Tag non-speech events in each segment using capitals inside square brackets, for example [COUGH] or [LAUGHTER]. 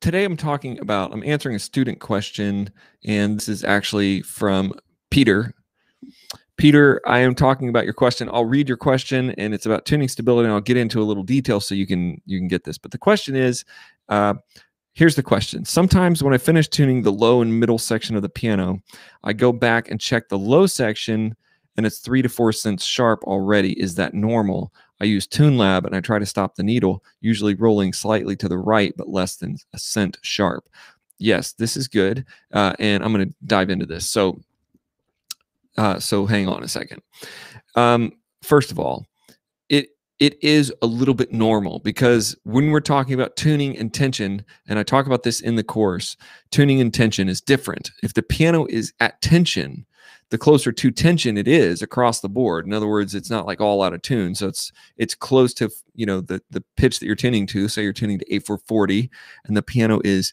Today I'm talking about, I'm answering a student question, and this is actually from Peter. Peter, I am talking about your question. I'll read your question, and it's about tuning stability, and I'll get into a little detail so you can you can get this. But the question is, uh, here's the question. Sometimes when I finish tuning the low and middle section of the piano, I go back and check the low section, and it's three to four cents sharp already. Is that normal? I use TuneLab and I try to stop the needle, usually rolling slightly to the right, but less than a cent sharp. Yes, this is good. Uh, and I'm going to dive into this. So, uh, so hang on a second. Um, first of all, it is a little bit normal because when we're talking about tuning and tension, and I talk about this in the course, tuning and tension is different. If the piano is at tension, the closer to tension it is across the board. In other words, it's not like all out of tune. So it's it's close to you know the the pitch that you're tuning to. Say you're tuning to A four forty, and the piano is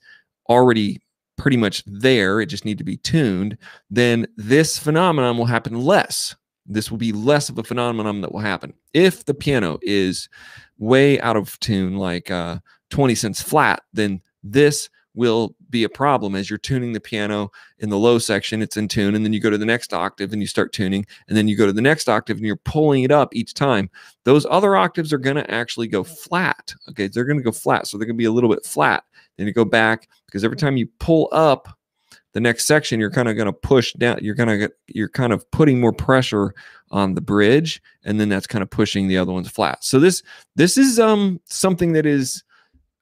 already pretty much there. It just need to be tuned. Then this phenomenon will happen less this will be less of a phenomenon that will happen. If the piano is way out of tune, like uh, 20 cents flat, then this will be a problem as you're tuning the piano in the low section it's in tune and then you go to the next octave and you start tuning and then you go to the next octave and you're pulling it up each time those other octaves are going to actually go flat okay they're going to go flat so they're going to be a little bit flat then you go back because every time you pull up the next section you're kind of going to push down you're going to you're kind of putting more pressure on the bridge and then that's kind of pushing the other ones flat so this this is um something that is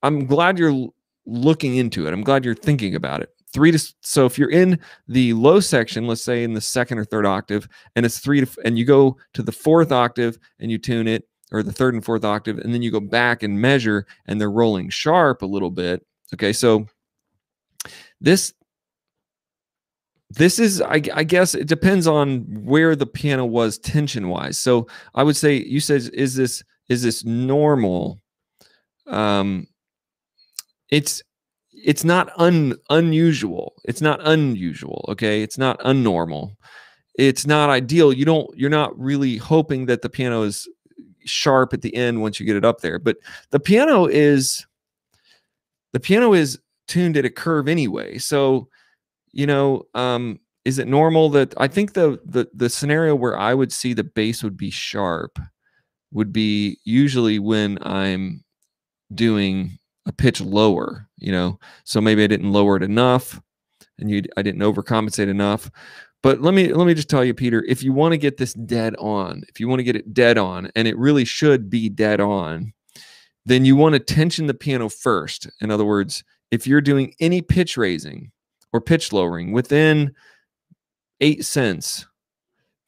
i'm glad you're looking into it i'm glad you're thinking about it three to so if you're in the low section let's say in the second or third octave and it's three to and you go to the fourth octave and you tune it or the third and fourth octave and then you go back and measure and they're rolling sharp a little bit okay so this this is I, I, guess it depends on where the piano was tension wise so i would say you said is this is this normal um it's it's not un unusual it's not unusual okay it's not unnormal it's not ideal you don't you're not really hoping that the piano is sharp at the end once you get it up there but the piano is the piano is tuned at a curve anyway so you know, um, is it normal that I think the the the scenario where I would see the bass would be sharp would be usually when I'm doing a pitch lower, you know. So maybe I didn't lower it enough and you I didn't overcompensate enough. But let me let me just tell you Peter, if you want to get this dead on, if you want to get it dead on and it really should be dead on, then you want to tension the piano first. In other words, if you're doing any pitch raising, or pitch lowering within eight cents,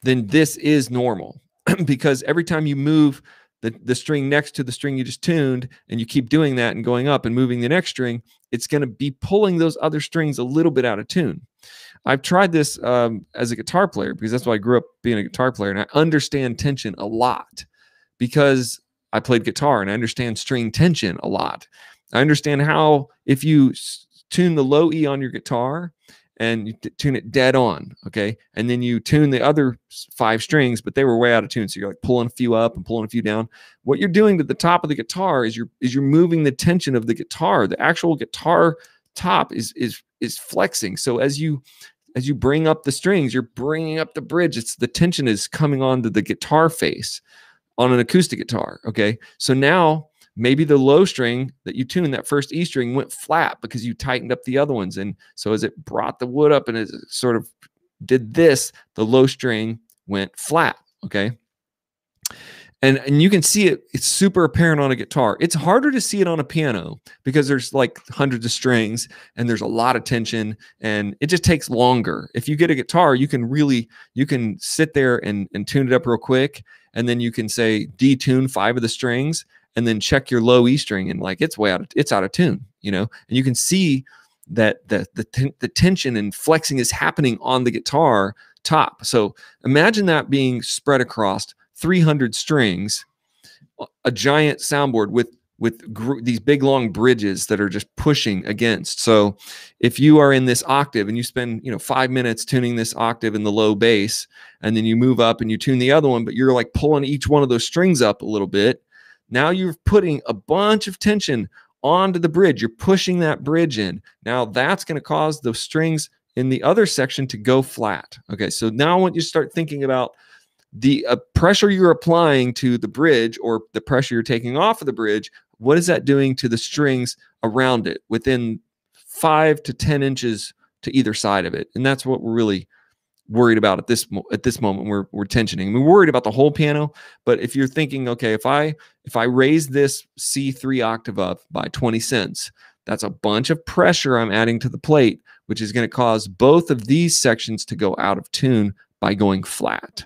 then this is normal [CLEARS THROAT] because every time you move the, the string next to the string you just tuned and you keep doing that and going up and moving the next string, it's going to be pulling those other strings a little bit out of tune. I've tried this um, as a guitar player because that's why I grew up being a guitar player and I understand tension a lot because I played guitar and I understand string tension a lot. I understand how if you tune the low E on your guitar and you t- tune it dead on. Okay. And then you tune the other five strings, but they were way out of tune. So you're like pulling a few up and pulling a few down. What you're doing to the top of the guitar is you're is you're moving the tension of the guitar. The actual guitar top is is is flexing. So as you as you bring up the strings, you're bringing up the bridge. It's the tension is coming onto the guitar face on an acoustic guitar. Okay. So now maybe the low string that you tuned that first E string went flat because you tightened up the other ones. And so as it brought the wood up and it sort of did this, the low string went flat. Okay. And, and you can see it, it's super apparent on a guitar. It's harder to see it on a piano because there's like hundreds of strings and there's a lot of tension and it just takes longer. If you get a guitar, you can really, you can sit there and, and tune it up real quick. And then you can say detune five of the strings and then check your low E string and like it's way out of it's out of tune, you know. And you can see that the the, the tension and flexing is happening on the guitar top. So imagine that being spread across 300 strings, a giant soundboard with with gr- these big long bridges that are just pushing against. So if you are in this octave and you spend, you know, 5 minutes tuning this octave in the low bass and then you move up and you tune the other one but you're like pulling each one of those strings up a little bit, now you're putting a bunch of tension onto the bridge. You're pushing that bridge in. Now that's going to cause the strings in the other section to go flat. Okay, so now I want you to start thinking about the uh, pressure you're applying to the bridge or the pressure you're taking off of the bridge. What is that doing to the strings around it within five to 10 inches to either side of it? And that's what we're really worried about at this at this moment. We're we're tensioning. We're worried about the whole piano, but if you're thinking, okay, if I if I raise this C3 octave up by 20 cents, that's a bunch of pressure I'm adding to the plate, which is going to cause both of these sections to go out of tune by going flat.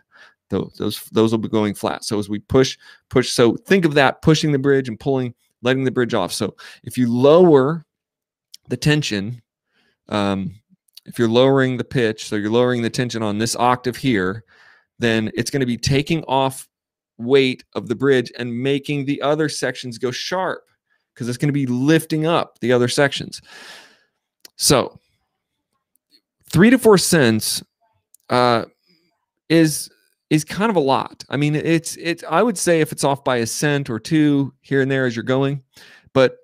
Those, those those will be going flat. So as we push push, so think of that pushing the bridge and pulling, letting the bridge off. So if you lower the tension, um, if you're lowering the pitch, so you're lowering the tension on this octave here, then it's going to be taking off weight of the bridge and making the other sections go sharp because it's going to be lifting up the other sections. So, three to four cents uh, is is kind of a lot. I mean, it's it's I would say if it's off by a cent or two here and there as you're going, but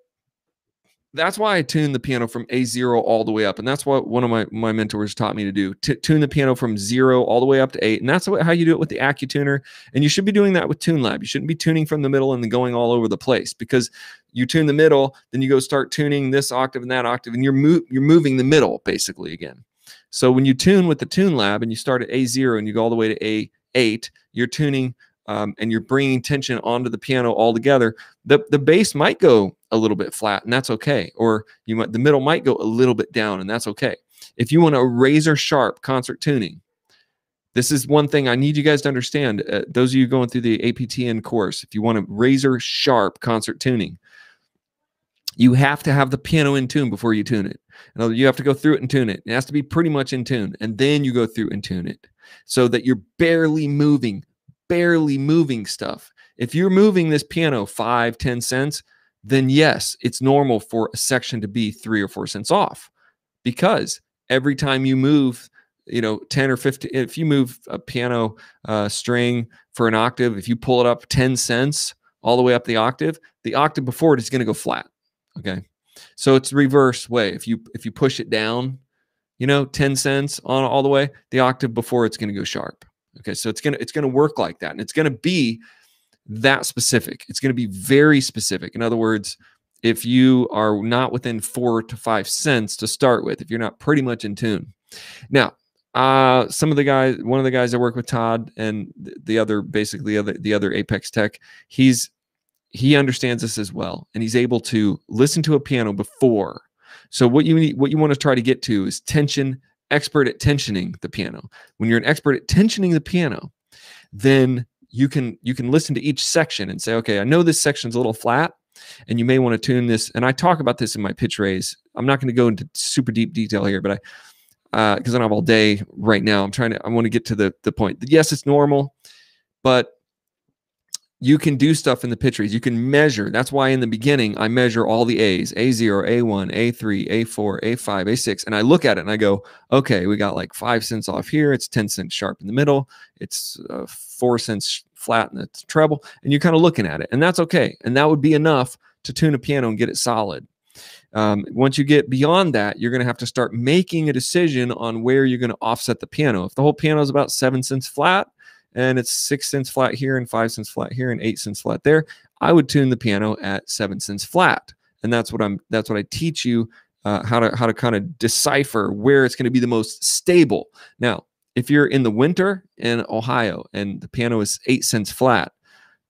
that's why I tune the piano from A0 all the way up. And that's what one of my, my mentors taught me to do T tune the piano from zero all the way up to eight. And that's how you do it with the AccuTuner. And you should be doing that with TuneLab. You shouldn't be tuning from the middle and then going all over the place because you tune the middle, then you go start tuning this octave and that octave, and you're, mo you're moving the middle basically again. So when you tune with the TuneLab and you start at A0 and you go all the way to A8, you're tuning um, and you're bringing tension onto the piano altogether, the, the bass might go a little bit flat and that's okay. Or you might, the middle might go a little bit down and that's okay. If you want a razor sharp concert tuning, this is one thing I need you guys to understand. Uh, those of you going through the APTN course, if you want a razor sharp concert tuning, you have to have the piano in tune before you tune it. And you have to go through it and tune it. It has to be pretty much in tune. And then you go through and tune it so that you're barely moving barely moving stuff. If you're moving this piano five, ten cents, then yes, it's normal for a section to be three or four cents off because every time you move, you know, 10 or 15, if you move a piano uh, string for an octave, if you pull it up 10 cents all the way up the octave, the octave before it is going to go flat. Okay. So it's reverse way. If you, if you push it down, you know, 10 cents on all the way, the octave before it's going to go sharp. Okay, so it's gonna it's gonna work like that, and it's gonna be that specific. It's gonna be very specific. In other words, if you are not within four to five cents to start with, if you're not pretty much in tune. Now, uh, some of the guys, one of the guys I work with, Todd, and the other, basically the other, the other Apex Tech, he's he understands this as well, and he's able to listen to a piano before. So what you need, what you want to try to get to is tension expert at tensioning the piano, when you're an expert at tensioning the piano, then you can you can listen to each section and say, okay, I know this section's a little flat, and you may want to tune this. And I talk about this in my pitch raise. I'm not going to go into super deep detail here, but I because uh, I don't have all day right now. I'm trying to I want to get to the the point. Yes, it's normal, but you can do stuff in the pictures. You can measure. That's why in the beginning, I measure all the A's A0, A1, A3, A4, A5, A6. And I look at it and I go, okay, we got like five cents off here. It's 10 cents sharp in the middle. It's uh, four cents flat in the treble. And you're kind of looking at it. And that's okay. And that would be enough to tune a piano and get it solid. Um, once you get beyond that, you're going to have to start making a decision on where you're going to offset the piano. If the whole piano is about seven cents flat, and it's six cents flat here and five cents flat here and eight cents flat there. I would tune the piano at seven cents flat, and that's what I'm. That's what I teach you uh, how to how to kind of decipher where it's going to be the most stable. Now, if you're in the winter in Ohio and the piano is eight cents flat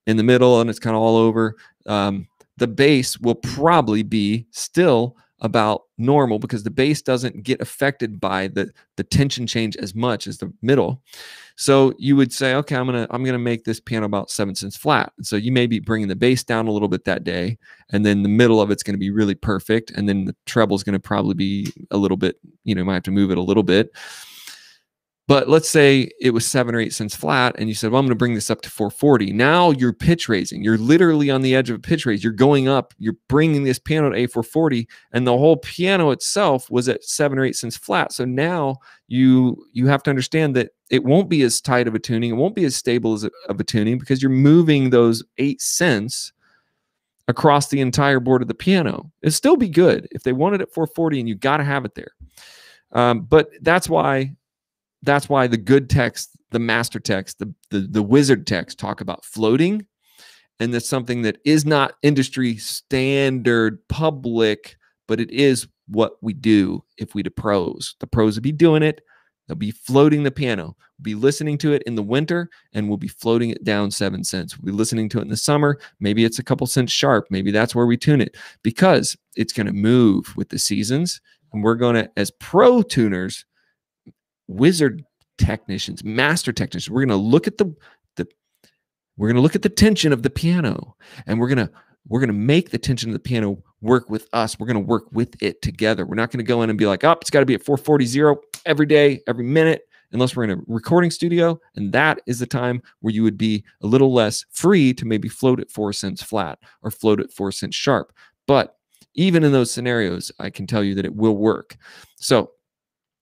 in the middle and it's kind of all over, um, the bass will probably be still about normal because the base doesn't get affected by the the tension change as much as the middle. So you would say, okay, I'm gonna I'm gonna make this piano about seven cents flat. so you may be bringing the bass down a little bit that day, and then the middle of it's gonna be really perfect, and then the treble is gonna probably be a little bit, you know, might have to move it a little bit. But let's say it was seven or eight cents flat, and you said, Well, I'm going to bring this up to 440. Now you're pitch raising. You're literally on the edge of a pitch raise. You're going up, you're bringing this piano to A440, and the whole piano itself was at seven or eight cents flat. So now you you have to understand that it won't be as tight of a tuning, it won't be as stable as a, of a tuning because you're moving those eight cents across the entire board of the piano. It'd still be good if they wanted it at 440 and you got to have it there. Um, but that's why that's why the good text, the master text, the, the, the wizard text talk about floating. And that's something that is not industry standard public, but it is what we do if we the pros. The pros would be doing it. They'll be floating the piano. We'll be listening to it in the winter, and we'll be floating it down seven cents. We'll be listening to it in the summer. Maybe it's a couple cents sharp. Maybe that's where we tune it because it's going to move with the seasons. And we're going to, as pro tuners, wizard technicians, master technicians. We're going to look at the the we're going to look at the tension of the piano and we're going to we're going to make the tension of the piano work with us. We're going to work with it together. We're not going to go in and be like, "Up, oh, it's got to be at 440 every day, every minute." Unless we're in a recording studio, and that is the time where you would be a little less free to maybe float at four cents flat or float at four cents sharp. But even in those scenarios, I can tell you that it will work. So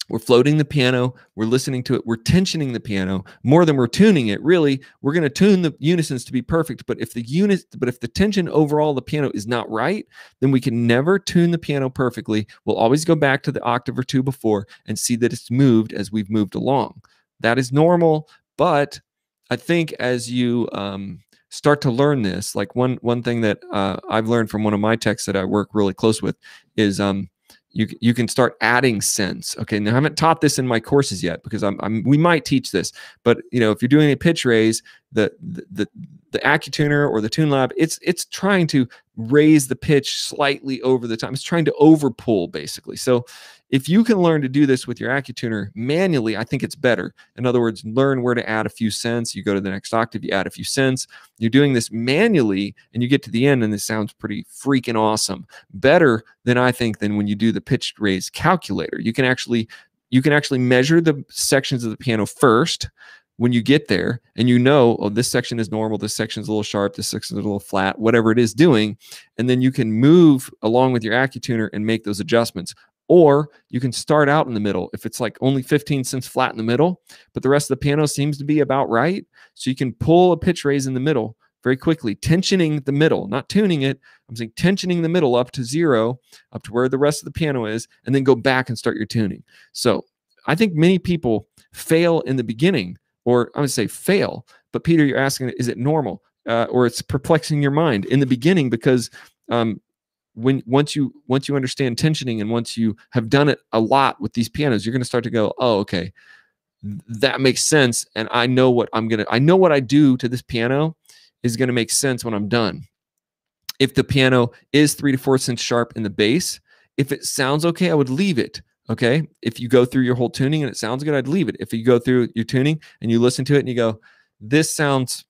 we're floating the piano. We're listening to it. We're tensioning the piano more than we're tuning it. Really, we're going to tune the unisons to be perfect. But if the unit, but if the tension overall the piano is not right, then we can never tune the piano perfectly. We'll always go back to the octave or two before and see that it's moved as we've moved along. That is normal. But I think as you um, start to learn this, like one one thing that uh, I've learned from one of my texts that I work really close with is. Um, you you can start adding sense. Okay, now I haven't taught this in my courses yet because I'm, I'm we might teach this, but you know if you're doing a pitch raise, the the the AccuTuner or the Tune Lab, it's it's trying to raise the pitch slightly over the time. It's trying to overpull basically. So if you can learn to do this with your AccuTuner manually, I think it's better. In other words, learn where to add a few cents. You go to the next octave, you add a few cents. You're doing this manually and you get to the end and this sounds pretty freaking awesome. Better than I think than when you do the pitched raise calculator. You can actually you can actually measure the sections of the piano first when you get there and you know, oh, this section is normal, this section is a little sharp, this section is a little flat, whatever it is doing. And then you can move along with your AccuTuner and make those adjustments. Or you can start out in the middle. If it's like only 15 cents flat in the middle, but the rest of the piano seems to be about right. So you can pull a pitch raise in the middle very quickly, tensioning the middle, not tuning it. I'm saying tensioning the middle up to zero, up to where the rest of the piano is, and then go back and start your tuning. So I think many people fail in the beginning, or I am gonna say fail. But Peter, you're asking, is it normal? Uh, or it's perplexing your mind in the beginning because um, when once you once you understand tensioning and once you have done it a lot with these pianos you're going to start to go oh okay that makes sense and i know what i'm going to i know what i do to this piano is going to make sense when i'm done if the piano is three to four cents sharp in the bass if it sounds okay i would leave it okay if you go through your whole tuning and it sounds good i'd leave it if you go through your tuning and you listen to it and you go this sounds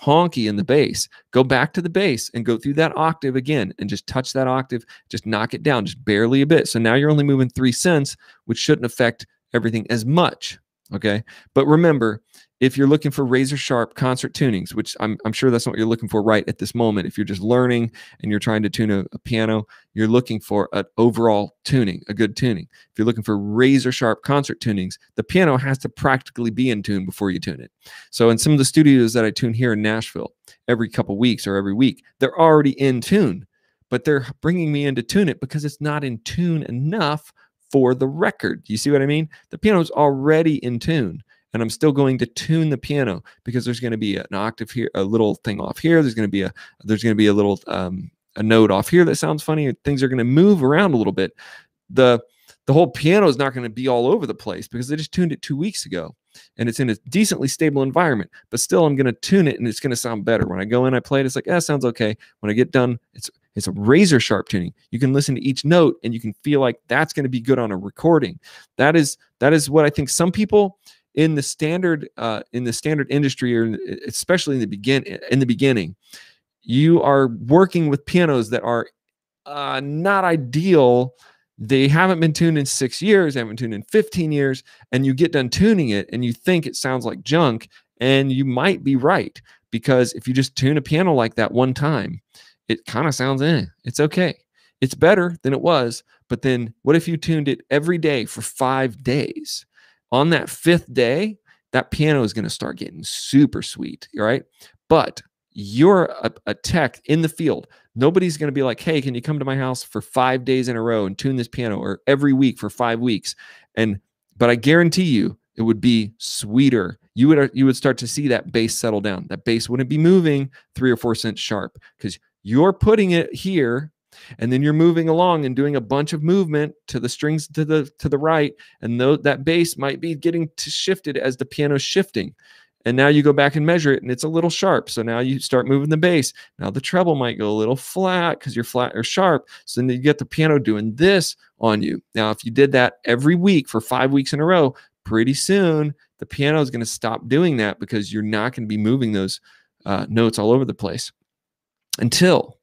honky in the bass, go back to the bass and go through that octave again and just touch that octave, just knock it down just barely a bit. So now you're only moving three cents, which shouldn't affect everything as much. Okay. But remember, if you're looking for razor sharp concert tunings, which I'm, I'm sure that's not what you're looking for right at this moment, if you're just learning and you're trying to tune a, a piano, you're looking for an overall tuning, a good tuning. If you're looking for razor sharp concert tunings, the piano has to practically be in tune before you tune it. So in some of the studios that I tune here in Nashville every couple weeks or every week, they're already in tune, but they're bringing me in to tune it because it's not in tune enough for the record. You see what I mean? The piano's already in tune and I'm still going to tune the piano because there's going to be an octave here, a little thing off here. There's going to be a there's going to be a little um, a note off here that sounds funny. Things are going to move around a little bit. The the whole piano is not going to be all over the place because I just tuned it two weeks ago and it's in a decently stable environment, but still I'm going to tune it and it's going to sound better. When I go in, I play it. It's like, yeah, sounds okay. When I get done, it's, it's a razor sharp tuning. You can listen to each note and you can feel like that's going to be good on a recording. That is, that is what I think some people, in the standard uh, in the standard industry, or especially in the begin in the beginning, you are working with pianos that are uh, not ideal. They haven't been tuned in six years, haven't tuned in 15 years, and you get done tuning it and you think it sounds like junk, and you might be right because if you just tune a piano like that one time, it kind of sounds in. Eh, it's okay. It's better than it was, but then what if you tuned it every day for five days? on that fifth day, that piano is going to start getting super sweet, right? But you're a, a tech in the field. Nobody's going to be like, hey, can you come to my house for five days in a row and tune this piano or every week for five weeks? And, but I guarantee you, it would be sweeter. You would you would start to see that bass settle down. That bass wouldn't be moving three or four cents sharp because you're putting it here and then you're moving along and doing a bunch of movement to the strings to the to the right and that bass might be getting shifted as the piano's shifting and now you go back and measure it and it's a little sharp so now you start moving the bass now the treble might go a little flat because you're flat or sharp so then you get the piano doing this on you now if you did that every week for five weeks in a row pretty soon the piano is going to stop doing that because you're not going to be moving those uh, notes all over the place until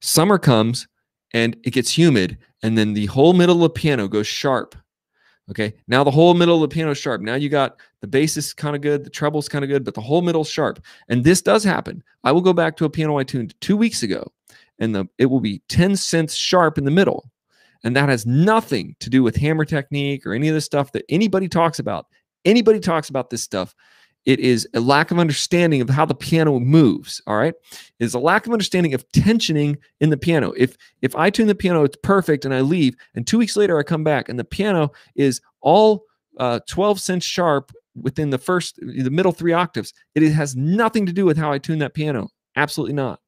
summer comes and it gets humid and then the whole middle of the piano goes sharp okay now the whole middle of the piano sharp now you got the bass is kind of good the treble is kind of good but the whole middle sharp and this does happen i will go back to a piano i tuned two weeks ago and the it will be 10 cents sharp in the middle and that has nothing to do with hammer technique or any of the stuff that anybody talks about anybody talks about this stuff it is a lack of understanding of how the piano moves. All right, it is a lack of understanding of tensioning in the piano. If if I tune the piano, it's perfect, and I leave, and two weeks later I come back, and the piano is all uh, 12 cents sharp within the first the middle three octaves. It has nothing to do with how I tune that piano. Absolutely not.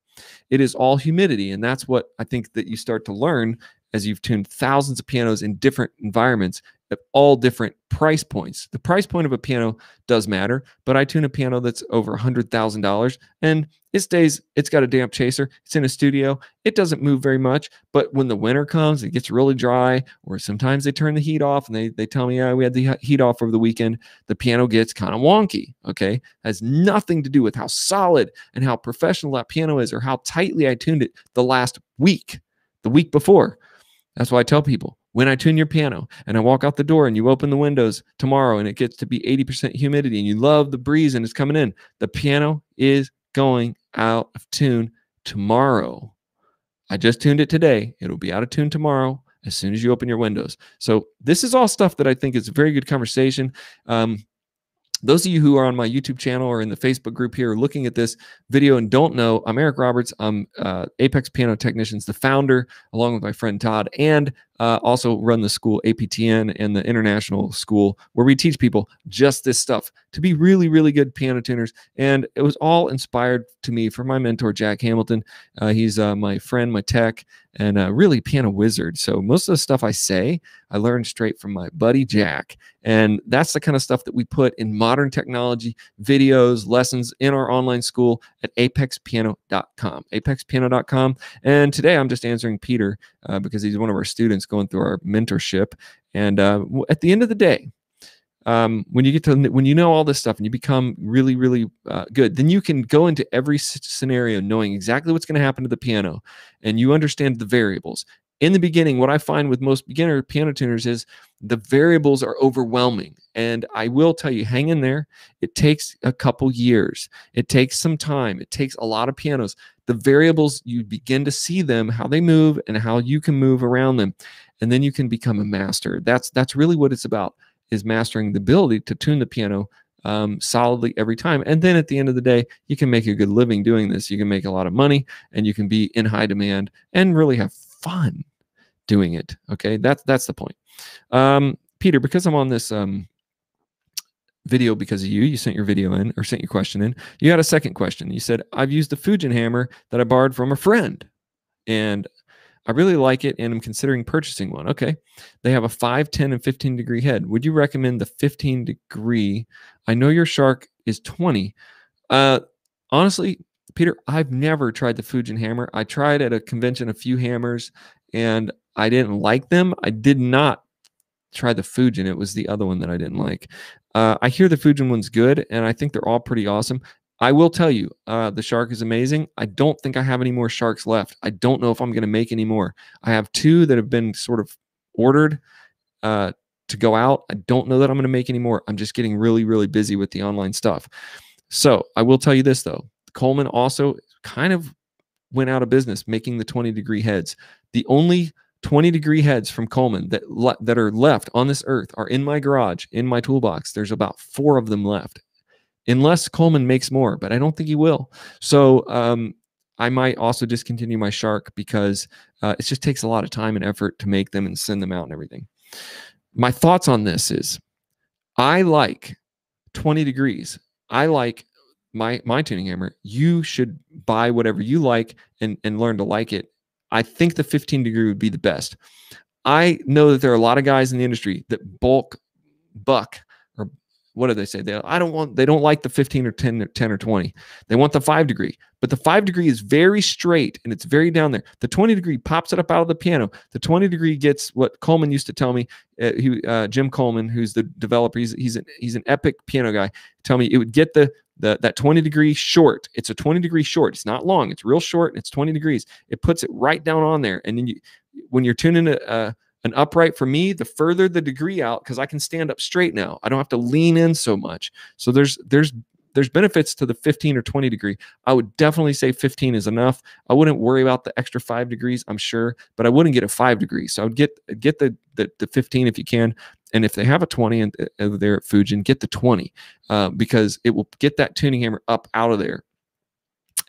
It is all humidity, and that's what I think that you start to learn as you've tuned thousands of pianos in different environments at all different price points. The price point of a piano does matter, but I tune a piano that's over $100,000 and it stays, it's got a damp chaser, it's in a studio, it doesn't move very much. But when the winter comes, it gets really dry, or sometimes they turn the heat off and they, they tell me, yeah, we had the heat off over the weekend. The piano gets kind of wonky, okay? Has nothing to do with how solid and how professional that piano is or how tightly I tuned it the last week, the week before. That's why I tell people when I tune your piano and I walk out the door and you open the windows tomorrow and it gets to be 80% humidity and you love the breeze and it's coming in, the piano is going out of tune tomorrow. I just tuned it today. It'll be out of tune tomorrow as soon as you open your windows. So, this is all stuff that I think is a very good conversation. Um, those of you who are on my YouTube channel or in the Facebook group here looking at this video and don't know, I'm Eric Roberts. I'm uh, Apex Piano Technicians, the founder, along with my friend Todd, and uh, also run the school APTN and the international school where we teach people just this stuff to be really, really good piano tuners. And it was all inspired to me from my mentor, Jack Hamilton. Uh, he's uh, my friend, my tech, and uh, really piano wizard. So most of the stuff I say, I learned straight from my buddy Jack. And that's the kind of stuff that we put in modern technology, videos, lessons in our online school at apexpiano.com, apexpiano.com. And today I'm just answering Peter uh, because he's one of our students going through our mentorship. And uh, at the end of the day, um, when you get to when you know all this stuff and you become really really uh, good then you can go into every scenario knowing exactly what's going to happen to the piano and you understand the variables in the beginning what i find with most beginner piano tuners is the variables are overwhelming and i will tell you hang in there it takes a couple years it takes some time it takes a lot of pianos the variables you begin to see them how they move and how you can move around them and then you can become a master that's that's really what it's about is mastering the ability to tune the piano um, solidly every time. And then at the end of the day, you can make a good living doing this. You can make a lot of money and you can be in high demand and really have fun doing it. Okay, that's that's the point. Um, Peter, because I'm on this um, video because of you, you sent your video in or sent your question in. You had a second question. You said, I've used the Fujin hammer that I borrowed from a friend. And I really like it and I'm considering purchasing one. Okay. They have a 5, 10, and 15 degree head. Would you recommend the 15 degree? I know your shark is 20. Uh, honestly, Peter, I've never tried the Fujin hammer. I tried at a convention a few hammers and I didn't like them. I did not try the Fujin. It was the other one that I didn't like. Uh, I hear the Fujin one's good, and I think they're all pretty awesome. I will tell you, uh, the shark is amazing. I don't think I have any more sharks left. I don't know if I'm going to make any more. I have two that have been sort of ordered uh, to go out. I don't know that I'm going to make any more. I'm just getting really, really busy with the online stuff. So I will tell you this though Coleman also kind of went out of business making the 20 degree heads. The only 20 degree heads from Coleman that that are left on this earth are in my garage, in my toolbox. There's about 4 of them left unless Coleman makes more, but I don't think he will. So um, I might also discontinue my shark because uh, it just takes a lot of time and effort to make them and send them out and everything. My thoughts on this is I like 20 degrees. I like my my tuning hammer. You should buy whatever you like and and learn to like it. I think the 15 degree would be the best. I know that there are a lot of guys in the industry that bulk buck what do they say? They I don't want they don't like the 15 or 10 or 10 or 20. They want the 5 degree. But the 5 degree is very straight and it's very down there. The 20 degree pops it up out of the piano. The 20 degree gets what Coleman used to tell me, uh, he, uh, Jim Coleman who's the developer, he's he's an, he's an epic piano guy. Tell me it would get the the, that 20 degree short. It's a 20 degree short. It's not long. It's real short. it's 20 degrees. It puts it right down on there. And then you, when you're tuning it. a an upright for me, the further the degree out, because I can stand up straight now. I don't have to lean in so much. So there's there's there's benefits to the 15 or 20 degree. I would definitely say 15 is enough. I wouldn't worry about the extra five degrees, I'm sure, but I wouldn't get a five degree. So I would get get the the, the 15 if you can, and if they have a 20 and uh, they're at Fujin, get the 20 uh, because it will get that tuning hammer up out of there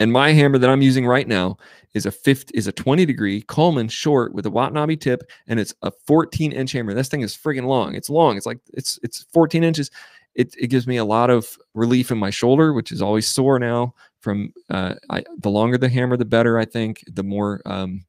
and my hammer that I'm using right now is a fifth is a 20 degree Coleman short with a Watanabe tip, and it's a 14 inch hammer. This thing is friggin' long. It's long. It's like it's it's 14 inches. It, it gives me a lot of relief in my shoulder, which is always sore now. From uh, I, the longer the hammer, the better. I think the more um,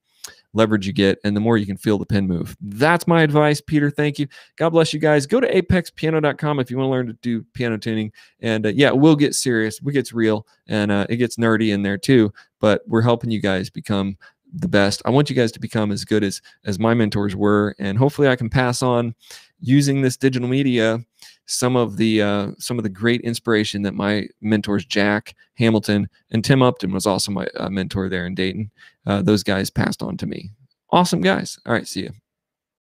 leverage you get and the more you can feel the pin move. That's my advice, Peter. Thank you. God bless you guys. Go to apexpiano.com if you want to learn to do piano tuning. And uh, yeah, we'll get serious. We gets real and uh, it gets nerdy in there too. But we're helping you guys become the best. I want you guys to become as good as as my mentors were, and hopefully I can pass on using this digital media some of the uh, some of the great inspiration that my mentors Jack Hamilton and Tim Upton was also my uh, mentor there in Dayton. Uh, those guys passed on to me. Awesome guys. All right, see you.